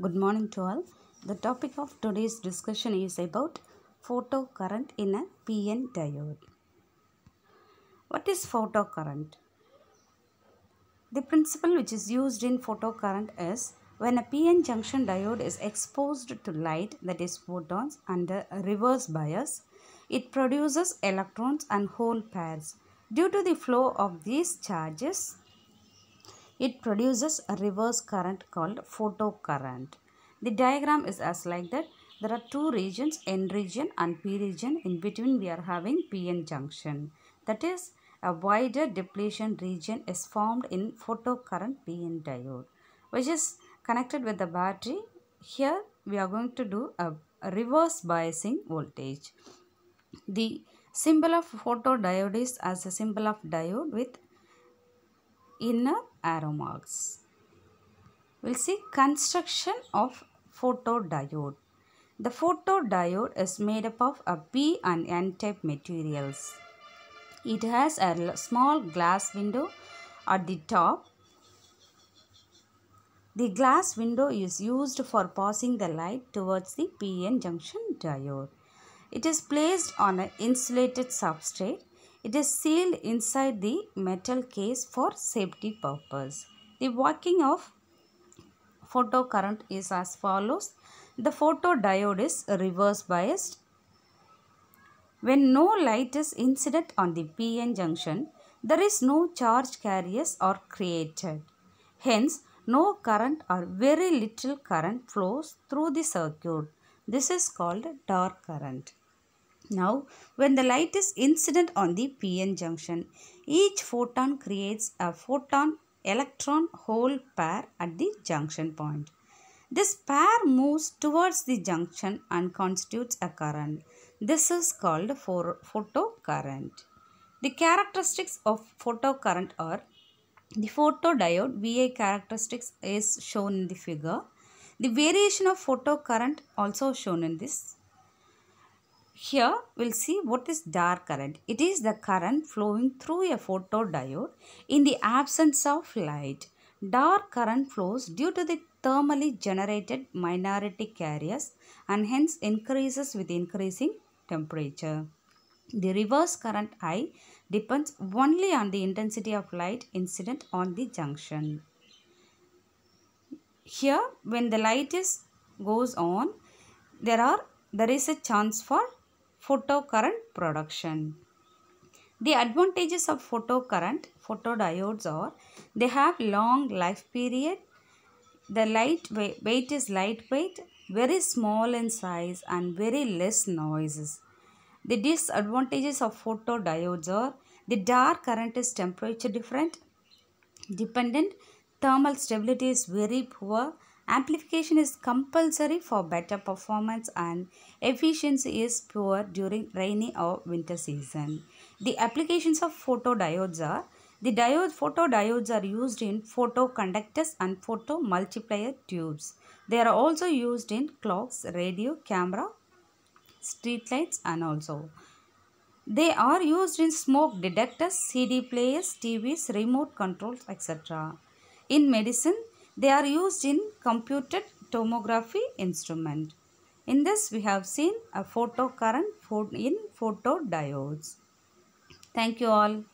Good morning to all. The topic of today's discussion is about photocurrent in a PN diode. What is photocurrent? The principle which is used in photocurrent is when a PN junction diode is exposed to light that is photons under reverse bias, it produces electrons and hole pairs. Due to the flow of these charges, it produces a reverse current called photocurrent. The diagram is as like that. There are two regions, N region and P region. In between we are having PN junction. That is a wider depletion region is formed in photocurrent PN diode which is connected with the battery. Here we are going to do a reverse biasing voltage. The symbol of photodiode is as a symbol of diode with inner arrow marks. We'll see construction of photodiode. The photodiode is made up of a P and N-type materials. It has a small glass window at the top. The glass window is used for passing the light towards the PN junction diode. It is placed on an insulated substrate it is sealed inside the metal case for safety purpose. The working of photocurrent is as follows. The photodiode is reverse biased. When no light is incident on the PN junction, there is no charge carriers are created. Hence, no current or very little current flows through the circuit. This is called dark current. Now, when the light is incident on the PN junction, each photon creates a photon-electron hole pair at the junction point. This pair moves towards the junction and constitutes a current. This is called for photocurrent. The characteristics of photocurrent are the photodiode VI characteristics is shown in the figure. The variation of photocurrent also shown in this here we'll see what is dark current. It is the current flowing through a photodiode in the absence of light. Dark current flows due to the thermally generated minority carriers and hence increases with increasing temperature. The reverse current I depends only on the intensity of light incident on the junction. Here when the light is goes on there are there is a chance for photocurrent production. The advantages of photocurrent photodiodes are they have long life period, the light weight is lightweight, very small in size and very less noises. The disadvantages of photodiodes are the dark current is temperature different, dependent, thermal stability is very poor, Amplification is compulsory for better performance and efficiency is poor during rainy or winter season. The applications of photodiodes are the diode photodiodes are used in photoconductors and photomultiplier tubes. They are also used in clocks, radio, camera, streetlights and also. They are used in smoke detectors, CD players, TVs, remote controls, etc. In medicine, they are used in computed tomography instrument. In this we have seen a photocurrent in photodiodes. Thank you all.